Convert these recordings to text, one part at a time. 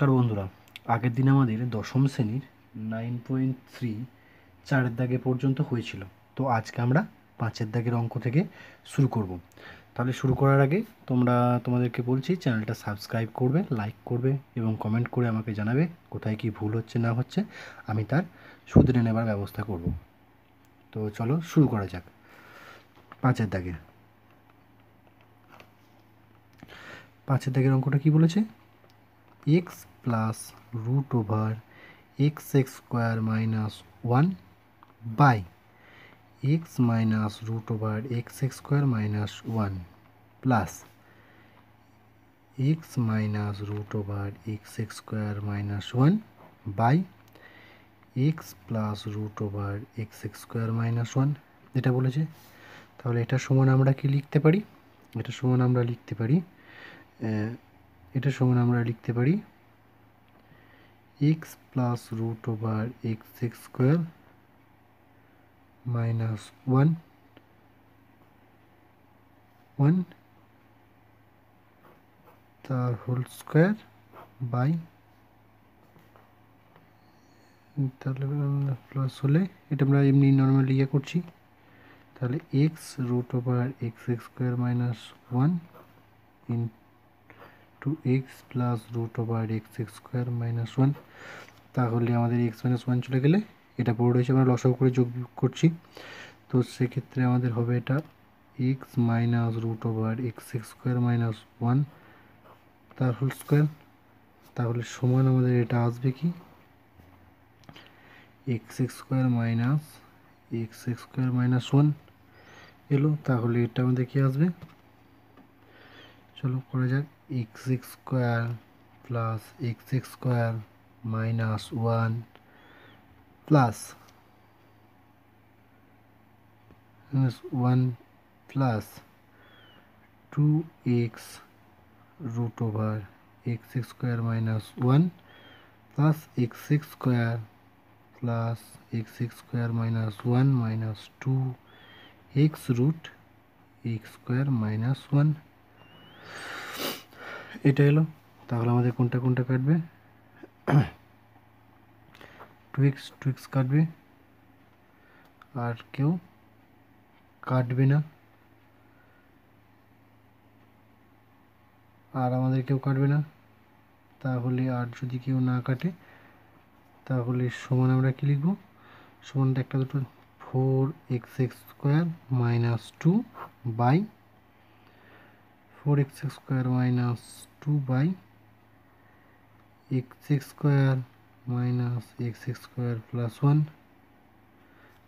নমস্কার বন্ধুরা আগের দিন আমাদের দশম শ্রেণীর নাইন পয়েন্ট থ্রি চারের দাগে পর্যন্ত হয়েছিল তো আজকে আমরা পাঁচের দাগের অঙ্ক থেকে শুরু করব তাহলে শুরু করার আগে তোমরা তোমাদেরকে বলছি চ্যানেলটা সাবস্ক্রাইব করবে লাইক করবে এবং কমেন্ট করে আমাকে জানাবে কোথায় কি ভুল হচ্ছে না হচ্ছে আমি তার সুদরে নেবার ব্যবস্থা করব তো চলো শুরু করা যাক পাঁচের দাগে পাঁচের দাগের অঙ্কটা কি বলেছে x plus root over x x square minus one by x minus root over x x square minus one plus x minus root over x x square minus one by x plus root over x x square minus one এটা বলেছে তাহলে এটা সমান আমরা কি লিখতে পারি এটা সমান আমরা লিখতে পারি এটা সমান আমরা লিখতে পারি x plus root over x x square minus one one তার হোল স্কোয়ার বাই তাহলে প্লাস হলে এটা আমরা এমনি নর্মালি ইয়ে করছি তাহলে x root over x x square minus one two x plus root over x x square minus one তাহলে আমাদের এক্স মাইনাস ওয়ান চলে গেলে এটা বড় রয়েছে আমরা লসাও করে যোগ করছি তো সেক্ষেত্রে আমাদের হবে এটা x minus root over x x square minus one তার হোল স্কোয়ার তাহলে সমান আমাদের এটা আসবে কি x x square minus x x square minus one এলো তাহলে এটা আমাদের কি আসবে চলো করা যাক x square plus x square minus 1 plus minus 1 plus 2x root over x square minus 1 plus x square plus x square minus 1 minus 2 x root x square minus 1 এটা এলো তাহলে আমাদের কোনটা কোনটা কাটবে টুইক্স টুইক্স কাটবে আর কেউ কাটবে না আর আমাদের কেউ কাটবে না তাহলে আর যদি কেউ না কাটে তাহলে সমান আমরা কি লিখবো সমানটা একটা দুটো four x x square minus two by four x square minus two by x square minus x square plus one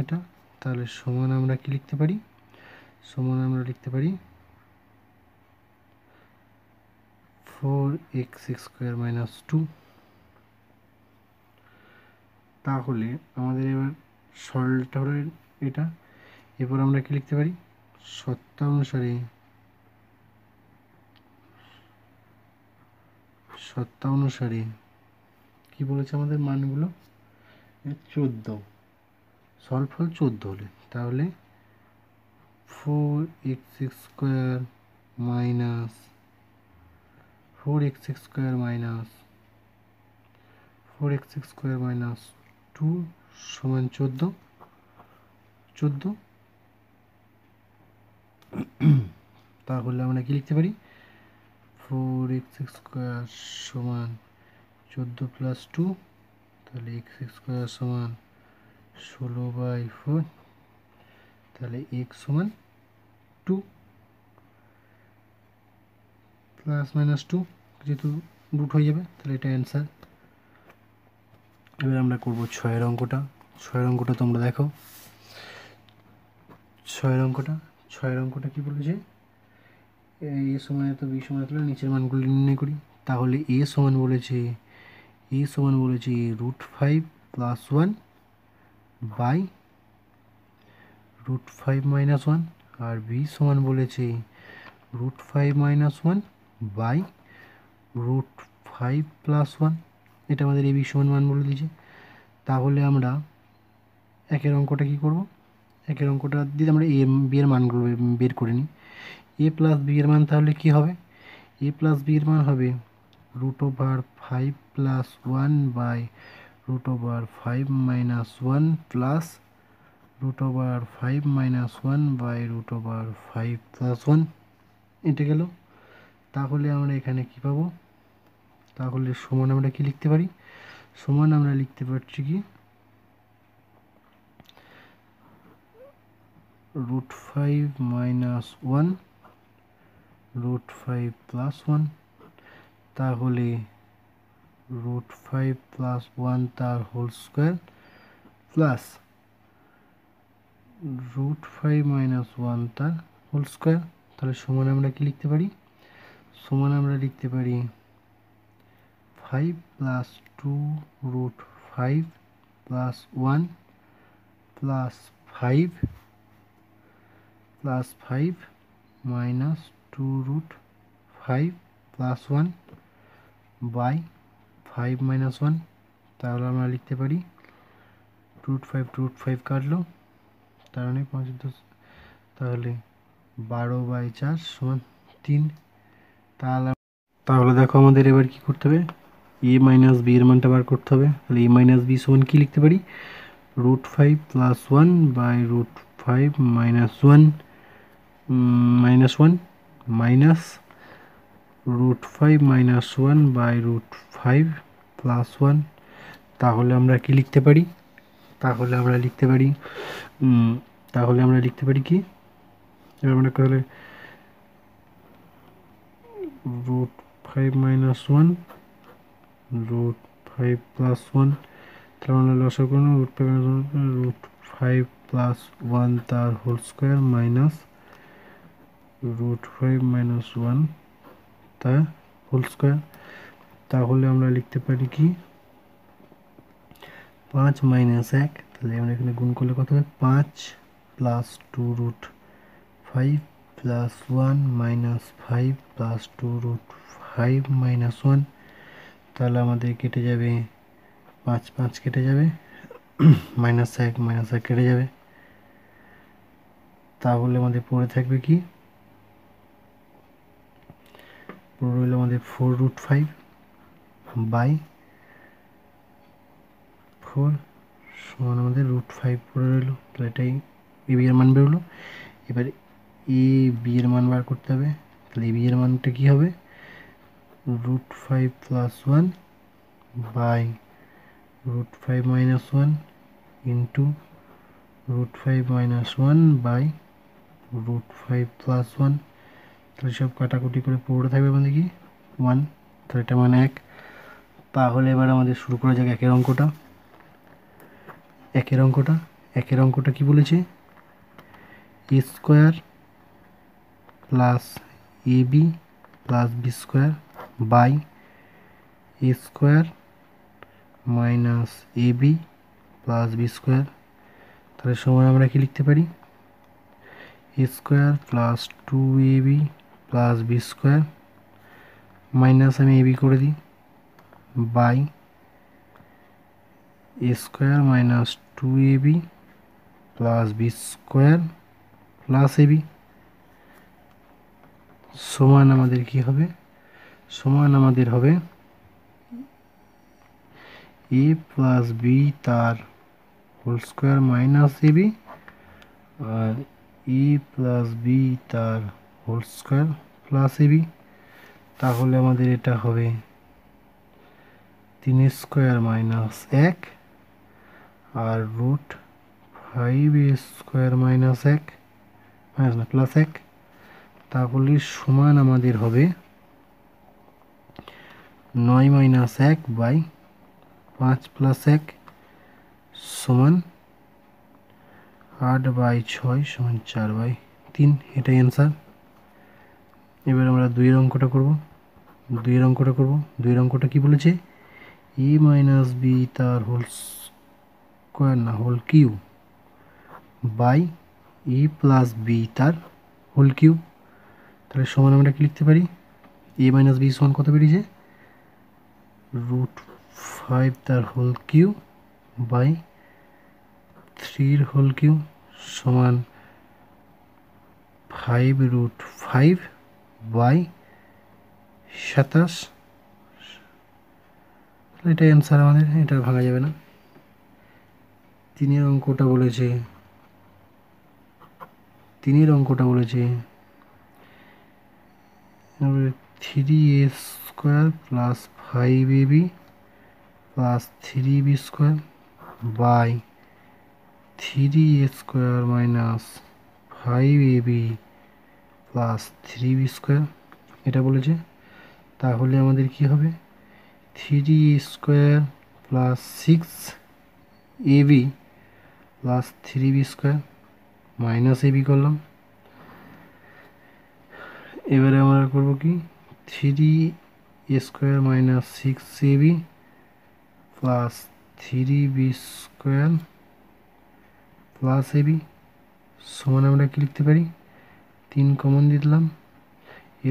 এটা তাহলে সমান আমরা কি লিখতে পারি সমান আমরা লিখতে পারি four x square minus two তাহলে আমাদের এবার সরলটা হলো এটা এরপর আমরা কি লিখতে পারি সত্তা অনুসারে সত্তা অনুসারে কি বলেছে আমাদের মানগুলো চোদ্দ সলফল চোদ্দ হলে তাহলে four x square minus four x square minus four x square minus two সমান চোদ্দ চোদ্দ তাহলে আমরা কি লিখতে পারি ফোর এক্স স্কোয়ার সমান চোদ্দো প্লাস টু তাহলে এক্স স্কোয়ার সমান ষোলো বাই ফোর তাহলে এক্স সমান টু প্লাস মাইনাস টু যেহেতু রুট হয়ে যাবে তাহলে এটা অ্যান্সার এবার আমরা করব ছয়ের অঙ্কটা ছয়ের অঙ্কটা তোমরা দেখো ছয়ের অঙ্কটা ছয়ের অঙ্কটা কি বলেছে এ সমান এত বি সমান এত নিচের মানগুলি নির্ণয় করি তাহলে এ সমান বলেছে এ সমান বলেছে root five plus one by root five minus one আর বি সমান বলেছে root five minus one by root five plus one এটা আমাদের এ বি সমান মান বলে দিয়েছে তাহলে আমরা একের অঙ্কটা কি করব একের অঙ্কটা দিয়ে আমরা এ বি এর মানগুলো বের করে নিই এ প্লাস বি এর মান তাহলে কি হবে এ প্লাস বি এর মান হবে root over five plus one by root over five minus one plus root over five minus one by root over five plus one এটা গেল তাহলে আমরা এখানে কি পাবো তাহলে সমান আমরা কি লিখতে পারি সমান আমরা লিখতে পারছি কি root five minus one root five plus one তাহলে রুট ফাইভ প্লাস ওয়ান তার whole square plus root five minus one তার হোল স্কোয়ার তাহলে সমান আমরা কি লিখতে পারি সমান আমরা লিখতে পারি five plus two root five plus one plus five plus five minus two root five plus one by five minus one তাহলে আমরা লিখতে পারি রুট ফাইভ রুট ফাইভ কাটলো তার অনেক মানে পাঁচ তাহলে বারো বাই চার সমান তিন তাহলে তাহলে দেখো আমাদের এবার কি করতে হবে এ মাইনাস বি এর মানটা বার করতে হবে তাহলে এ মাইনাস বি সমান কি লিখতে পারি root five plus one by root five minus one minus one minus root five minus one by root five plus one তাহলে আমরা কি লিখতে পারি তাহলে আমরা লিখতে পারি তাহলে আমরা লিখতে পারি কি আমরা তাহলে root five minus one root five plus one তাহলে আমরা লসা করুন root five root five plus one তার হোল স্কোয়ার মাইনাস √5 - 1 তা হোল স্কয়ার তাহলে আমরা লিখতে পারি কি 5 - 1 তাহলে এখানে গুণ করলে কত হবে 5 + 2√5 + 1 - 5 + 2√5 - 1 তাহলে আমাদের কেটে যাবে 5 5 কেটে যাবে -1 -1 কেটে যাবে তাহলে আমাদের পড়ে থাকবে কি তারপর রইল আমাদের four root five by four সমান আমাদের রুট ফাইভ পরে রইল তাহলে এটাই এ বি এর মান বেরোলো এবার এ বি এর মান বার করতে হবে তাহলে এ বি এর মানটা কী হবে root five plus one by root five minus one into root five minus one by root five plus one তাহলে সব কাটাকুটি করে পড়ে থাকবে আমাদের কি ওয়ান তাহলে এটা মানে এক তাহলে এবার আমাদের শুরু করা যাক একের অঙ্কটা একের অঙ্কটা একের অঙ্কটা কি বলেছে A square plus A B plus B square by A square minus A B plus B square তাহলে সমান আমরা কি লিখতে পারি A square plus two A B plus B square minus আমি এবি করে দিই by A square minus two AB plus B square plus AB সমান আমাদের কি হবে সমান আমাদের হবে এ প্লাস বি তার হোল স্কোয়ার মাইনাস এবি আর এ প্লাস বি তার হোল স্কোয়ার প্লাস এবি তাহলে আমাদের এটা হবে তিন স্কোয়ার মাইনাস এক আর রুট ফাইভ স্কোয়ার মাইনাস এক মাইনাস না প্লাস এক তাহলে সমান আমাদের হবে নয় মাইনাস এক বাই পাঁচ প্লাস এক সমান আট বাই ছয় সমান চার বাই তিন এটাই অ্যান্সার এবার আমরা দুইয়ের অঙ্কটা করব দুইয়ের অঙ্কটা করব দুইয়ের অঙ্কটা কি বলেছে ই মাইনাস বি তার হোল স্কোয়ার না whole cube by E plus B তার হোল কিউ তাহলে সমান আমরা কি লিখতে পারি এ মাইনাস বি সমান কত বেরিয়েছে রুট ফাইভ তার হোল কিউ বাই থ্রির হোল কিউ সমান ফাইভ রুট ফাইভ বাই সাতাশ এটা অ্যান্সার আমাদের এটা ভাঙা যাবে না তিনের অঙ্কটা বলেছে তিনের অঙ্কটা বলেছে three A square plus five A B plus three B square by three A square minus five A B plus three B square এটা বলেছে তাহলে আমাদের কি হবে three square plus six A B plus three B square minus A B করলাম এবারে আমরা করব কি three square minus six A B plus three B square plus A B সমান আমরা কি লিখতে পারি তিন কমন দিয়ে দিলাম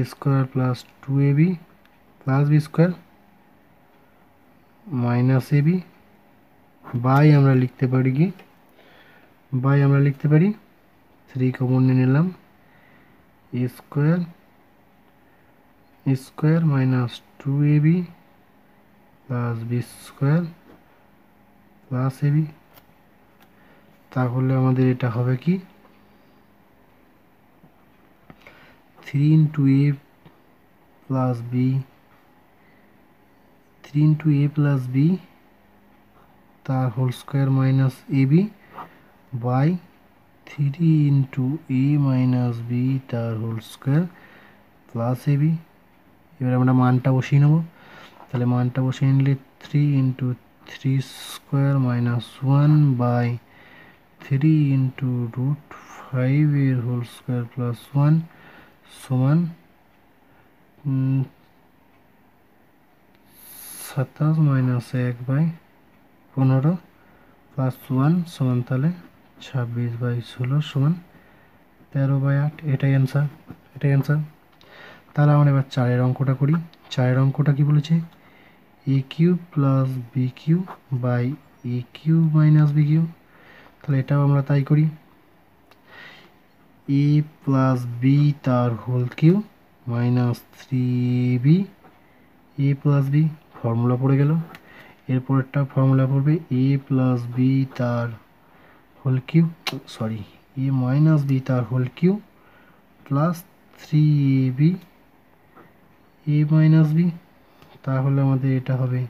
A square plus two A B plus B square minus A B by আমরা লিখতে পারি কি বাই আমরা লিখতে পারি থ্রি কমন নিয়ে নিলাম A square A square minus two A B plus B square plus A B তাহলে আমাদের এটা হবে কি 3 * a + b 3 * a + b ^ 2 - ab / 3 * a - b ^ 2 + ab এবারে আমরা মানটা বসিয়ে নেব তাহলে মানটা বসিয়ে নিলে 3 * 3 ^ 2 - 1 / 3 * √5 ^ 2 + 1 সমান সাতাশ মাইনাস এক বাই পনেরো প্লাস ওয়ান সমান তাহলে ছাব্বিশ বাই ষোলো সমান তেরো বাই আট এটাই অ্যান্সার এটাই অ্যান্সার তাহলে আমরা এবার চারের অঙ্কটা করি চারের অঙ্কটা কি বলেছে A cube plus B cube by A cube minus B cube তাহলে এটাও আমরা তাই করি এ প্লাস বি তার whole cube minus three B A plus B formula পড়ে গেল এরপরেরটা ফর্মুলা পড়বে এ প্লাস বি তার whole cube sorry A minus B তার whole cube plus three A B A minus B তাহলে আমাদের এটা হবে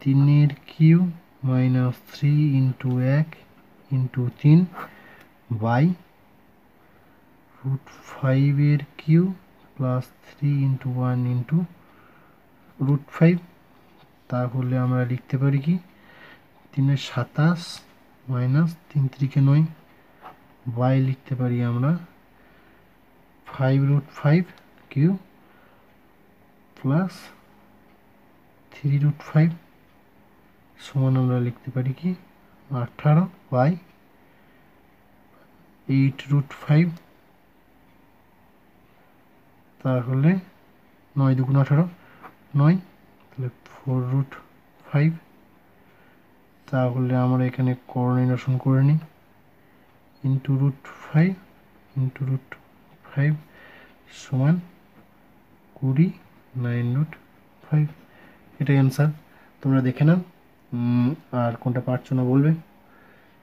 তিনের কিউ মাইনাস থ্রি ইন্টু এক ইন্টু তিন বাই রুট ফাইভের cube plus three into one into root five তাহলে আমরা লিখতে পারি কি এর সাতাশ মাইনাস তিন কে নয় y লিখতে পারি আমরা five root five cube plus three root five সমান আমরা লিখতে পারি কি আঠারো বাই এইট রুট ফাইভ তাহলে নয় দুগুণ আঠারো নয় তাহলে ফোর রুট ফাইভ তাহলে আমরা এখানে করণিনাশন করে নিই into root five into root five সমান কুড়ি নাইন রুট ফাইভ এটাই অ্যান্সার তোমরা দেখে নাও আর কোনটা পারছো না বলবে